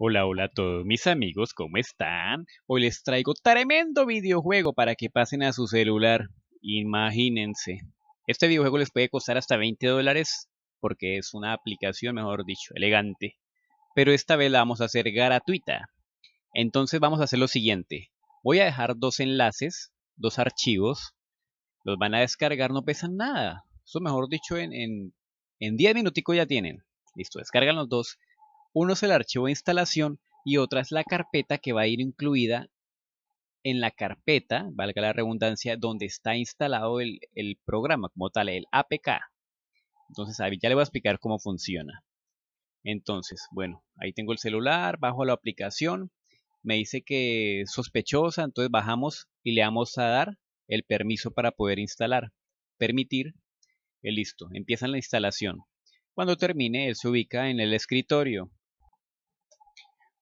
Hola, hola a todos mis amigos, ¿cómo están? Hoy les traigo tremendo videojuego para que pasen a su celular. Imagínense. Este videojuego les puede costar hasta 20 dólares porque es una aplicación, mejor dicho, elegante. Pero esta vez la vamos a hacer gratuita. Entonces vamos a hacer lo siguiente. Voy a dejar dos enlaces, dos archivos. Los van a descargar, no pesan nada. Eso mejor dicho, en, en, en 10 minuticos ya tienen. Listo, descargan los dos uno es el archivo de instalación y otra es la carpeta que va a ir incluida en la carpeta, valga la redundancia, donde está instalado el, el programa como tal, el APK. Entonces, ahí ya le voy a explicar cómo funciona. Entonces, bueno, ahí tengo el celular, bajo la aplicación, me dice que es sospechosa, entonces bajamos y le vamos a dar el permiso para poder instalar. Permitir, y eh, listo, empieza la instalación. Cuando termine, él se ubica en el escritorio.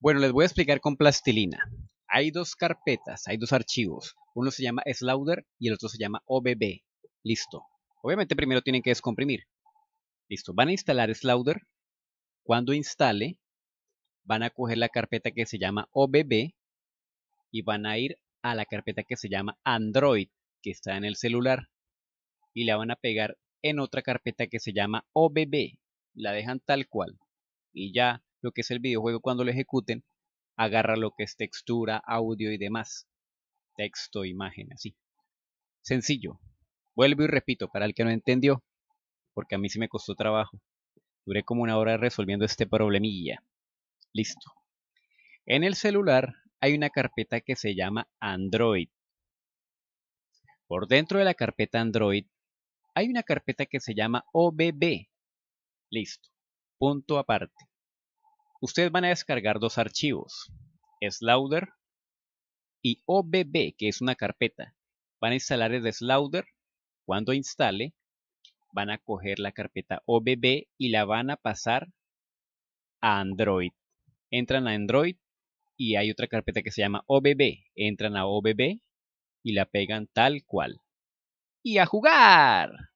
Bueno, les voy a explicar con plastilina. Hay dos carpetas, hay dos archivos. Uno se llama Slauder y el otro se llama OBB. Listo. Obviamente primero tienen que descomprimir. Listo. Van a instalar Slauder. Cuando instale, van a coger la carpeta que se llama OBB y van a ir a la carpeta que se llama Android, que está en el celular, y la van a pegar en otra carpeta que se llama OBB. La dejan tal cual. Y ya lo que es el videojuego cuando lo ejecuten, agarra lo que es textura, audio y demás. Texto, imagen, así. Sencillo. Vuelvo y repito, para el que no entendió, porque a mí sí me costó trabajo. Duré como una hora resolviendo este problemilla. Listo. En el celular hay una carpeta que se llama Android. Por dentro de la carpeta Android hay una carpeta que se llama OBB. Listo. Punto aparte ustedes van a descargar dos archivos, Slauder y OBB, que es una carpeta. Van a instalar el Slauder. Cuando instale, van a coger la carpeta OBB y la van a pasar a Android. Entran a Android y hay otra carpeta que se llama OBB. Entran a OBB y la pegan tal cual. ¡Y a jugar!